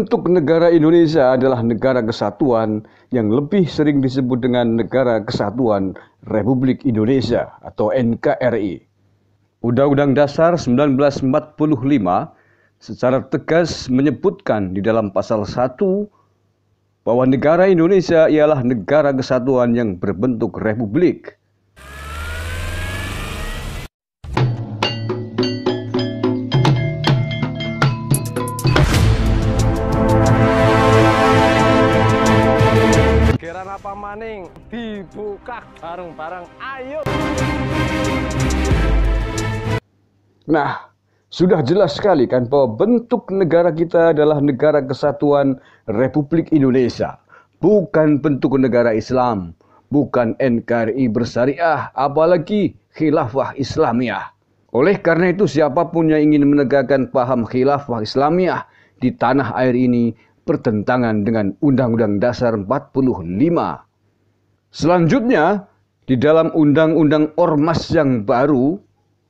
Bentuk negara Indonesia adalah negara kesatuan yang lebih sering disebut dengan Negara Kesatuan Republik Indonesia atau NKRI. Undang-Undang Dasar 1945 secara tegas menyebutkan di dalam pasal 1 bahwa negara Indonesia ialah negara kesatuan yang berbentuk republik. bareng-bareng. Ayo! Nah, sudah jelas sekali kan bahwa bentuk negara kita adalah negara kesatuan Republik Indonesia. Bukan bentuk negara Islam, bukan NKRI bersyariah, apalagi khilafah Islamiyah. Oleh karena itu siapapun yang ingin menegakkan paham khilafah Islamiyah di tanah air ini bertentangan dengan Undang-Undang Dasar 45. Selanjutnya, di dalam undang-undang ormas yang baru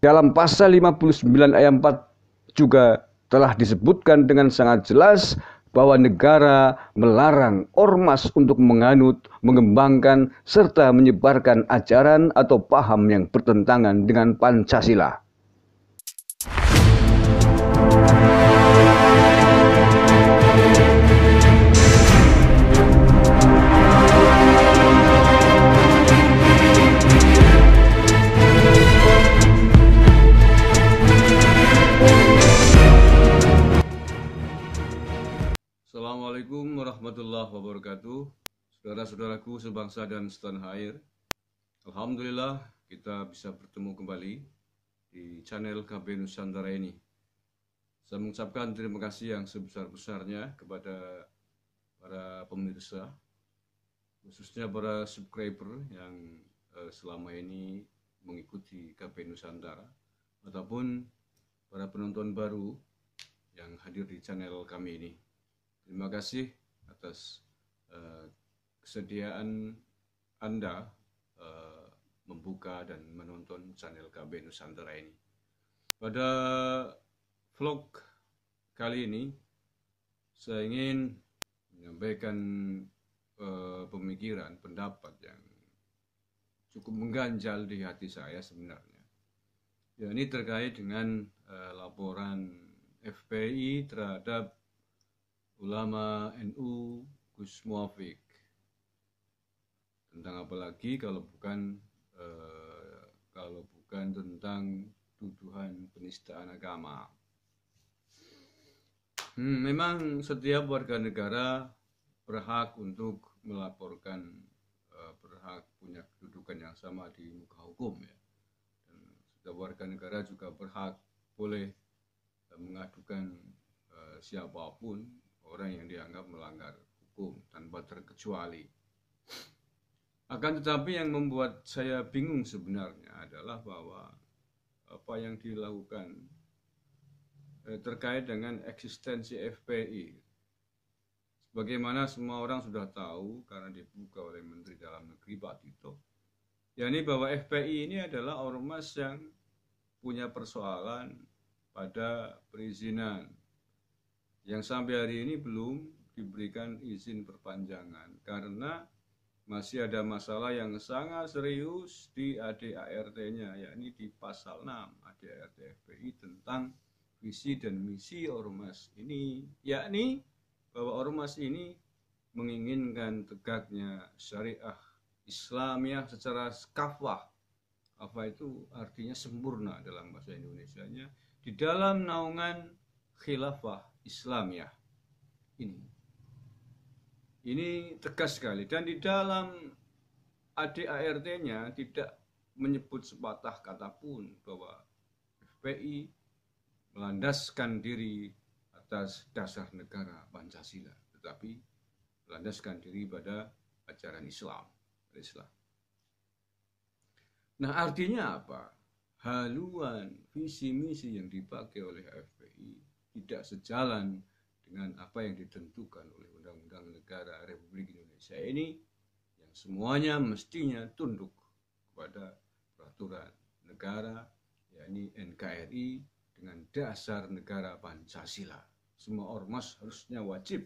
dalam pasal 59 ayat 4 juga telah disebutkan dengan sangat jelas bahwa negara melarang ormas untuk menganut, mengembangkan, serta menyebarkan ajaran atau paham yang bertentangan dengan Pancasila. Saudara-saudaraku sebangsa dan setanah air, Alhamdulillah kita bisa bertemu kembali di channel KB Nusantara ini. Saya mengucapkan terima kasih yang sebesar-besarnya kepada para pemirsa, khususnya para subscriber yang eh, selama ini mengikuti KB Nusantara, ataupun para penonton baru yang hadir di channel kami ini. Terima kasih atas eh, kesediaan Anda uh, membuka dan menonton channel KB Nusantara ini. Pada vlog kali ini, saya ingin menyampaikan uh, pemikiran, pendapat yang cukup mengganjal di hati saya sebenarnya. Ya, ini terkait dengan uh, laporan FPI terhadap ulama NU Gus Muafiq tentang apa lagi kalau bukan e, kalau bukan tentang tuduhan penistaan agama. Hmm, memang setiap warga negara berhak untuk melaporkan e, berhak punya kedudukan yang sama di muka hukum ya. Dan setiap warga negara juga berhak boleh e, mengadukan e, siapapun orang yang dianggap melanggar hukum tanpa terkecuali. Akan tetapi yang membuat saya bingung sebenarnya adalah bahwa apa yang dilakukan eh, terkait dengan eksistensi FPI. Sebagaimana semua orang sudah tahu karena dibuka oleh Menteri Dalam Negeri Pak Tito, yakni bahwa FPI ini adalah ormas yang punya persoalan pada perizinan yang sampai hari ini belum diberikan izin perpanjangan karena masih ada masalah yang sangat serius di ADART-nya, yakni di pasal 6 ADART FPI tentang visi dan misi ormas ini, yakni bahwa ormas ini menginginkan tegaknya syariah Islamiah secara kafah. apa itu artinya sempurna dalam bahasa Indonesia-nya, di dalam naungan khilafah Islamiah ini. Ini tegas sekali dan di dalam ADART-nya tidak menyebut sepatah kata pun bahwa FPI melandaskan diri atas dasar negara Pancasila, tetapi melandaskan diri pada ajaran Islam. Islam. Nah artinya apa? Haluan visi misi yang dipakai oleh FPI tidak sejalan dengan apa yang ditentukan oleh Undang-Undang Negara Republik Indonesia ini yang semuanya mestinya tunduk kepada peraturan negara yakni NKRI dengan dasar negara Pancasila. Semua ormas harusnya wajib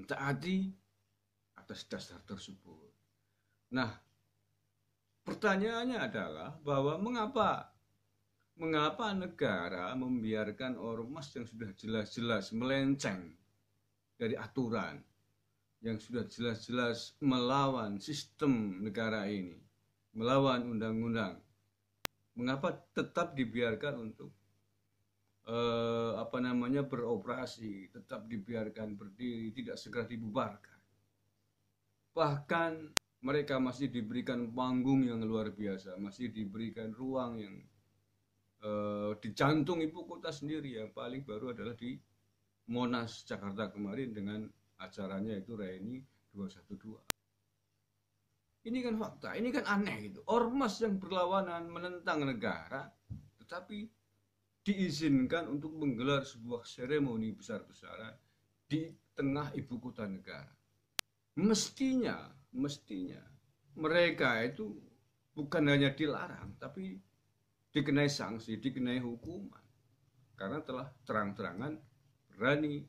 mentaati atas dasar tersebut. Nah, pertanyaannya adalah bahwa mengapa mengapa negara membiarkan ormas yang sudah jelas-jelas melenceng dari aturan, yang sudah jelas-jelas melawan sistem negara ini, melawan undang-undang, mengapa tetap dibiarkan untuk eh, apa namanya beroperasi, tetap dibiarkan berdiri, tidak segera dibubarkan? Bahkan mereka masih diberikan panggung yang luar biasa, masih diberikan ruang yang eh, di jantung ibu kota sendiri yang paling baru adalah di Monas Jakarta kemarin dengan acaranya itu Reini 212 ini kan fakta, ini kan aneh gitu. Ormas yang berlawanan menentang negara, tetapi diizinkan untuk menggelar sebuah seremoni besar-besaran di tengah ibu kota negara. Mestinya, mestinya mereka itu bukan hanya dilarang, tapi dikenai sanksi, dikenai hukuman. Karena telah terang-terangan berani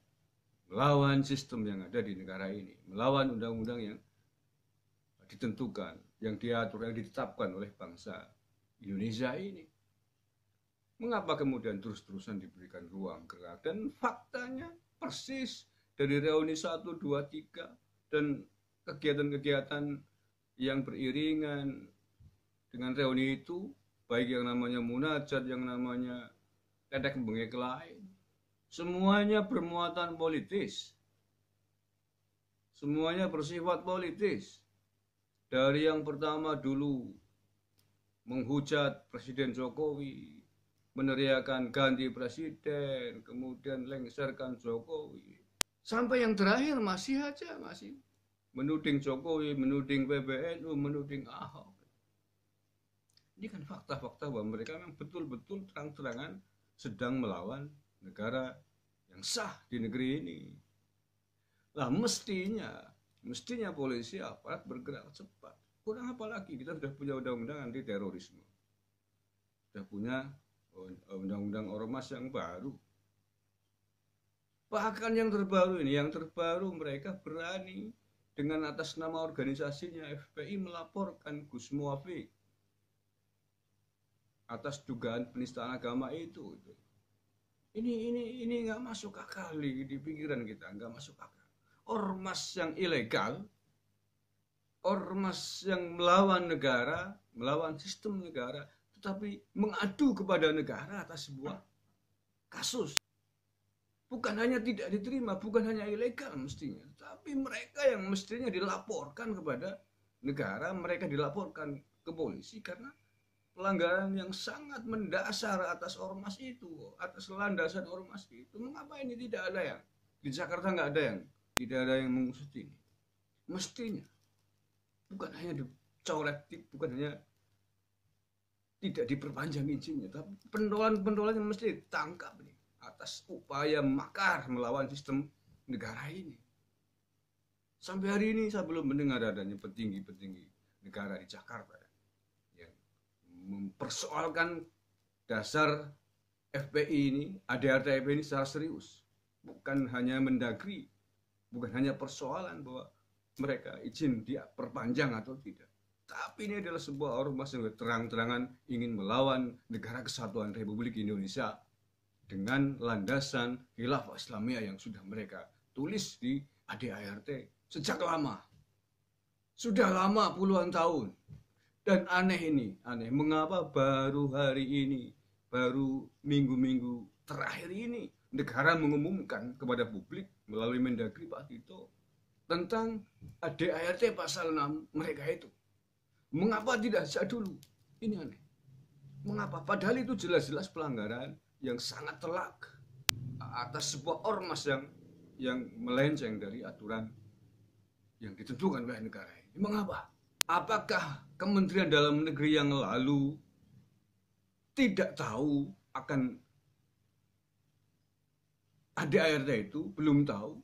melawan sistem yang ada di negara ini, melawan undang-undang yang ditentukan, yang diatur, yang ditetapkan oleh bangsa Indonesia ini. Mengapa kemudian terus-terusan diberikan ruang gerak? Dan faktanya persis dari reuni 1, 2, 3 dan kegiatan-kegiatan yang beriringan dengan reuni itu baik yang namanya munajat yang namanya tetek bengek lain semuanya bermuatan politis semuanya bersifat politis dari yang pertama dulu menghujat Presiden Jokowi meneriakan ganti presiden kemudian lengserkan Jokowi sampai yang terakhir masih aja masih menuding Jokowi menuding PBNU menuding Ahok ini kan fakta-fakta bahwa mereka memang betul-betul terang-terangan sedang melawan negara yang sah di negeri ini. Lah mestinya, mestinya polisi aparat bergerak cepat. Kurang apa lagi, kita sudah punya undang-undang anti terorisme. Sudah punya undang-undang ormas yang baru. Bahkan yang terbaru ini, yang terbaru mereka berani dengan atas nama organisasinya FPI melaporkan Gus Muafik atas dugaan penistaan agama itu. Gitu. Ini ini ini nggak masuk akal di pikiran kita, nggak masuk akal. Ormas yang ilegal, ormas yang melawan negara, melawan sistem negara, tetapi mengadu kepada negara atas sebuah kasus. Bukan hanya tidak diterima, bukan hanya ilegal mestinya, tapi mereka yang mestinya dilaporkan kepada negara, mereka dilaporkan ke polisi karena pelanggaran yang sangat mendasar atas ormas itu, atas landasan ormas itu. Mengapa ini tidak ada yang di Jakarta nggak ada yang tidak ada yang mengusut ini? Mestinya bukan hanya dicoret, bukan hanya tidak diperpanjang izinnya, tapi pendolan-pendolan yang mesti ditangkap nih atas upaya makar melawan sistem negara ini. Sampai hari ini saya belum mendengar adanya petinggi-petinggi negara di Jakarta mempersoalkan dasar FPI ini, ADRT FPI ini secara serius. Bukan hanya mendagri, bukan hanya persoalan bahwa mereka izin dia perpanjang atau tidak. Tapi ini adalah sebuah ormas yang terang-terangan ingin melawan negara kesatuan Republik Indonesia dengan landasan khilafah Islamia yang sudah mereka tulis di ADART sejak lama. Sudah lama puluhan tahun dan aneh ini aneh mengapa baru hari ini baru minggu-minggu terakhir ini negara mengumumkan kepada publik melalui Mendagri Pak Tito tentang ADART pasal 6 mereka itu mengapa tidak sejak dulu ini aneh mengapa padahal itu jelas-jelas pelanggaran yang sangat telak atas sebuah ormas yang yang melenceng dari aturan yang ditentukan oleh negara ini. Mengapa? Apakah Kementerian Dalam Negeri yang lalu tidak tahu akan ada ART itu belum tahu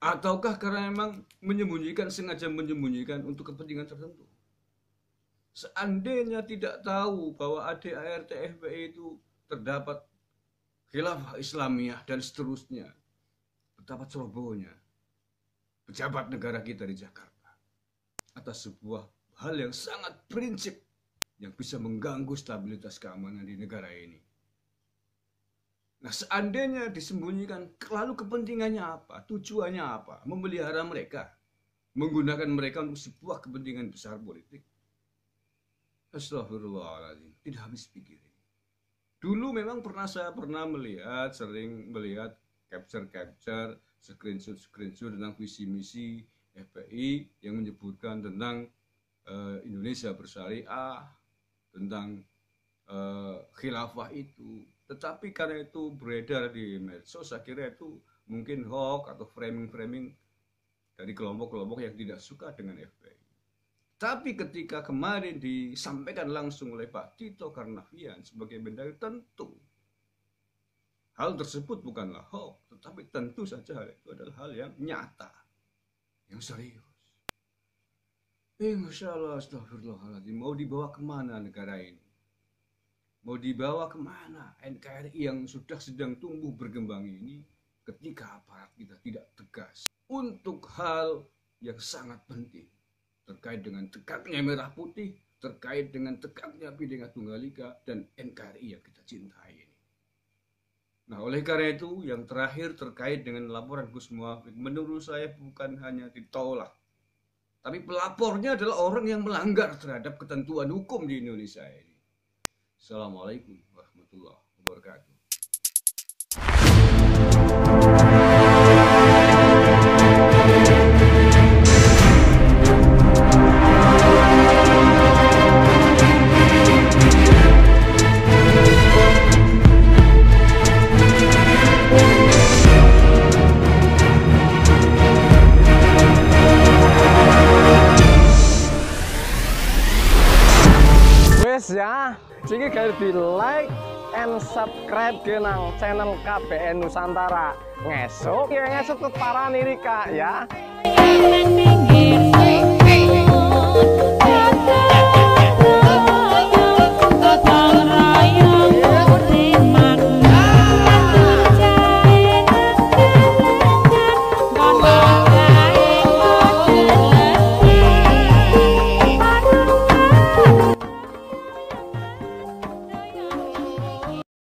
ataukah karena memang menyembunyikan sengaja menyembunyikan untuk kepentingan tertentu seandainya tidak tahu bahwa ADART ART FPI itu terdapat khilafah Islamiyah dan seterusnya betapa cerobohnya pejabat negara kita di Jakarta atas sebuah hal yang sangat prinsip yang bisa mengganggu stabilitas keamanan di negara ini. Nah, seandainya disembunyikan, lalu kepentingannya apa? Tujuannya apa? Memelihara mereka, menggunakan mereka untuk sebuah kepentingan besar politik. Astagfirullahaladzim, tidak habis pikir. Dulu memang pernah saya pernah melihat, sering melihat capture-capture, screenshot-screenshot tentang visi misi FPI yang menyebutkan tentang uh, Indonesia bersyariah, tentang uh, khilafah itu. Tetapi karena itu beredar di medsos, saya kira itu mungkin hoax atau framing-framing dari kelompok-kelompok yang tidak suka dengan FPI. Tapi ketika kemarin disampaikan langsung oleh Pak Tito Karnavian sebagai bendahara, tentu hal tersebut bukanlah hoax, tetapi tentu saja hal itu adalah hal yang nyata yang serius. Insya Allah, astagfirullahaladzim. Mau dibawa kemana negara ini? Mau dibawa kemana NKRI yang sudah sedang tumbuh berkembang ini ketika aparat kita tidak tegas untuk hal yang sangat penting terkait dengan tegaknya merah putih, terkait dengan tegaknya Bhinneka Tunggal Ika dan NKRI yang kita cintai. Nah, oleh karena itu, yang terakhir terkait dengan laporan Gus Muafik, menurut saya bukan hanya ditolak, tapi pelapornya adalah orang yang melanggar terhadap ketentuan hukum di Indonesia ini. Assalamualaikum warahmatullahi wabarakatuh. subscribe ke nang channel KBN Nusantara ngesuk ya ngesuk para nirika ya